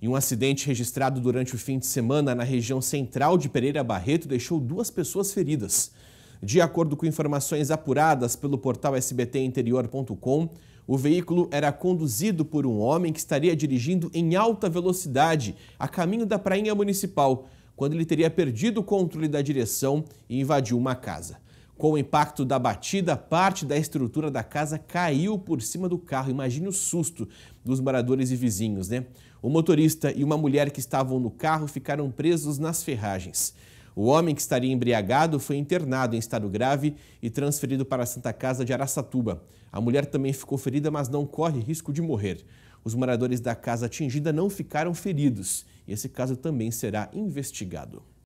Em um acidente registrado durante o fim de semana na região central de Pereira Barreto, deixou duas pessoas feridas. De acordo com informações apuradas pelo portal sbtinterior.com, o veículo era conduzido por um homem que estaria dirigindo em alta velocidade a caminho da prainha municipal, quando ele teria perdido o controle da direção e invadiu uma casa. Com o impacto da batida, parte da estrutura da casa caiu por cima do carro. Imagine o susto dos moradores e vizinhos, né? O motorista e uma mulher que estavam no carro ficaram presos nas ferragens. O homem que estaria embriagado foi internado em estado grave e transferido para a Santa Casa de Araçatuba. A mulher também ficou ferida, mas não corre risco de morrer. Os moradores da casa atingida não ficaram feridos. E esse caso também será investigado.